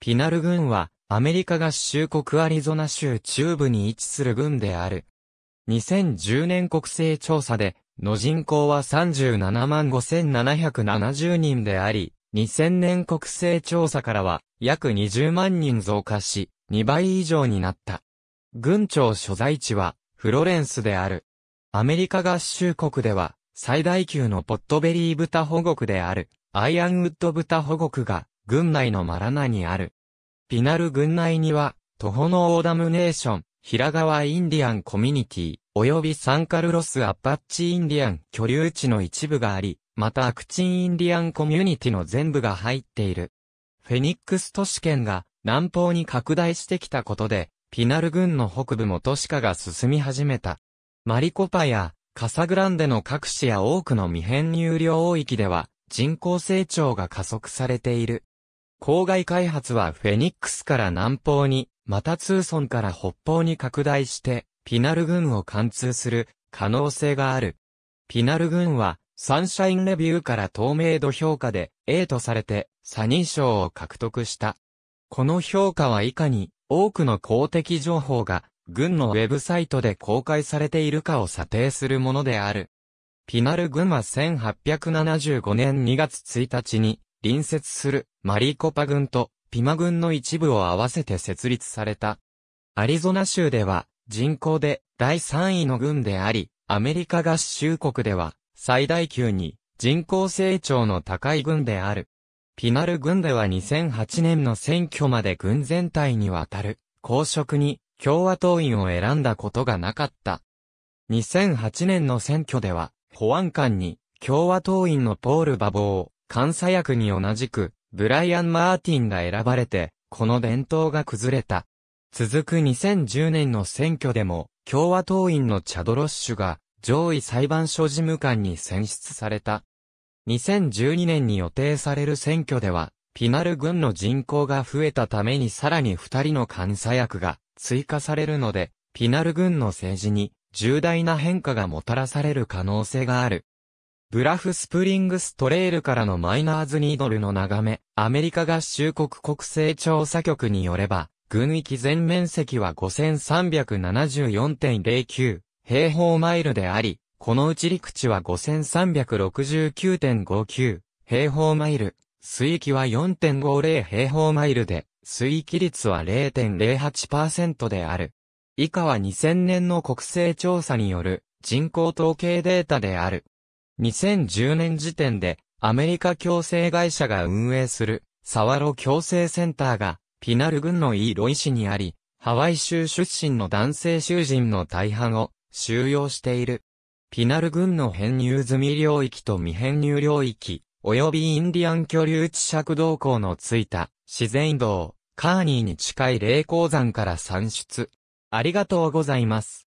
ピナル郡は、アメリカ合衆国アリゾナ州中部に位置する郡である。2010年国勢調査で、の人口は37万5770人であり、2000年国勢調査からは約20万人増加し、2倍以上になった。軍庁所在地はフロレンスである。アメリカ合衆国では最大級のポットベリー豚保護区であるアイアンウッド豚保護区が軍内のマラナにある。ピナル郡内には、徒歩のオーダムネーション、平川インディアンコミュニティ、及びサンカルロスアパッチインディアン居留地の一部があり、またアクチンインディアンコミュニティの全部が入っている。フェニックス都市圏が南方に拡大してきたことで、ピナル郡の北部も都市化が進み始めた。マリコパやカサグランデの各市や多くの未編入量域では人口成長が加速されている。郊外開発はフェニックスから南方に、またツーソンから北方に拡大して、ピナル軍を貫通する可能性がある。ピナル軍は、サンシャインレビューから透明度評価で A とされて、サニー賞を獲得した。この評価はいかに、多くの公的情報が、軍のウェブサイトで公開されているかを査定するものである。ピナル軍は1875年2月1日に、隣接するマリーコパ軍とピマ軍の一部を合わせて設立された。アリゾナ州では人口で第3位の軍であり、アメリカ合衆国では最大級に人口成長の高い軍である。ピナル軍では2008年の選挙まで軍全体にわたる公職に共和党員を選んだことがなかった。2008年の選挙では保安官に共和党員のポール・バボーを監査役に同じく、ブライアン・マーティンが選ばれて、この伝統が崩れた。続く2010年の選挙でも、共和党員のチャドロッシュが、上位裁判所事務官に選出された。2012年に予定される選挙では、ピナル軍の人口が増えたためにさらに二人の監査役が追加されるので、ピナル軍の政治に重大な変化がもたらされる可能性がある。ブラフスプリングストレイルからのマイナーズニードルの眺め、アメリカ合衆国国勢調査局によれば、軍域全面積は5374.09平方マイルであり、このうち陸地は5369.59平方マイル、水域は4.50平方マイルで、水域率は0.08%である。以下は2000年の国勢調査による人口統計データである。2010年時点で、アメリカ共生会社が運営する、サワロ共生センターが、ピナル郡のイーロイ市にあり、ハワイ州出身の男性囚人の大半を収容している。ピナル郡の編入済み領域と未編入領域、及びインディアン居留地尺動港のついた自然移動、カーニーに近い霊鉱山から算出。ありがとうございます。